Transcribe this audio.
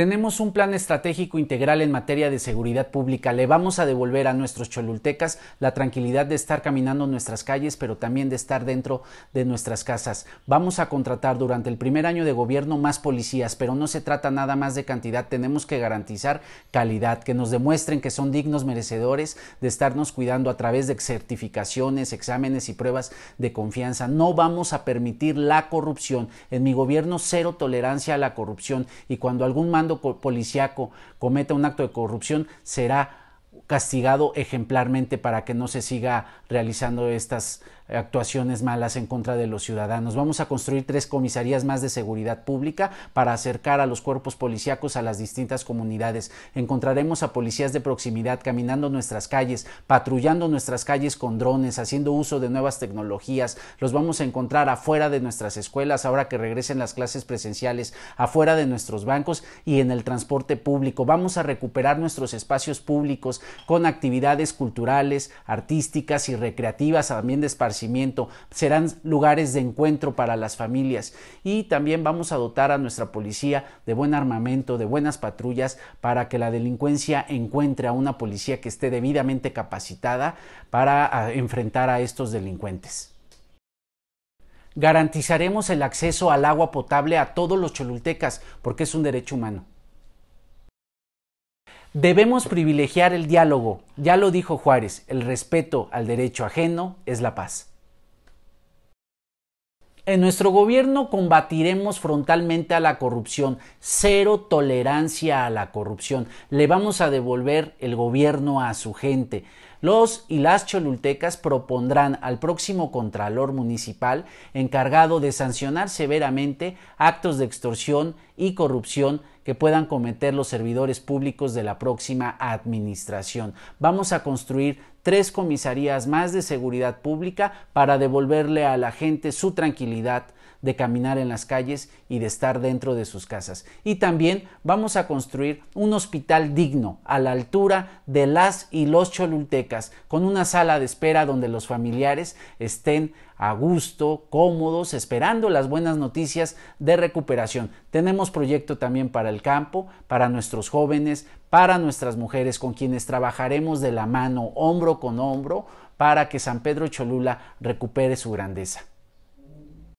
Tenemos un plan estratégico integral en materia de seguridad pública. Le vamos a devolver a nuestros cholultecas la tranquilidad de estar caminando en nuestras calles, pero también de estar dentro de nuestras casas. Vamos a contratar durante el primer año de gobierno más policías, pero no se trata nada más de cantidad. Tenemos que garantizar calidad, que nos demuestren que son dignos merecedores de estarnos cuidando a través de certificaciones, exámenes y pruebas de confianza. No vamos a permitir la corrupción. En mi gobierno, cero tolerancia a la corrupción. Y cuando algún mando policiaco cometa un acto de corrupción, será castigado ejemplarmente para que no se siga realizando estas actuaciones malas en contra de los ciudadanos. Vamos a construir tres comisarías más de seguridad pública para acercar a los cuerpos policíacos a las distintas comunidades. Encontraremos a policías de proximidad caminando nuestras calles, patrullando nuestras calles con drones, haciendo uso de nuevas tecnologías. Los vamos a encontrar afuera de nuestras escuelas ahora que regresen las clases presenciales, afuera de nuestros bancos y en el transporte público. Vamos a recuperar nuestros espacios públicos con actividades culturales, artísticas y recreativas, también de esparcimiento serán lugares de encuentro para las familias y también vamos a dotar a nuestra policía de buen armamento, de buenas patrullas para que la delincuencia encuentre a una policía que esté debidamente capacitada para ah, enfrentar a estos delincuentes. Garantizaremos el acceso al agua potable a todos los cholultecas porque es un derecho humano. Debemos privilegiar el diálogo. Ya lo dijo Juárez, el respeto al derecho ajeno es la paz. En nuestro gobierno combatiremos frontalmente a la corrupción, cero tolerancia a la corrupción. Le vamos a devolver el gobierno a su gente. Los y las cholultecas propondrán al próximo Contralor Municipal encargado de sancionar severamente actos de extorsión y corrupción que puedan cometer los servidores públicos de la próxima administración. Vamos a construir tres comisarías más de seguridad pública para devolverle a la gente su tranquilidad de caminar en las calles y de estar dentro de sus casas. Y también vamos a construir un hospital digno a la altura de las y los cholultecas, con una sala de espera donde los familiares estén a gusto, cómodos, esperando las buenas noticias de recuperación. Tenemos proyecto también para el campo, para nuestros jóvenes, para nuestras mujeres, con quienes trabajaremos de la mano, hombro con hombro, para que San Pedro Cholula recupere su grandeza.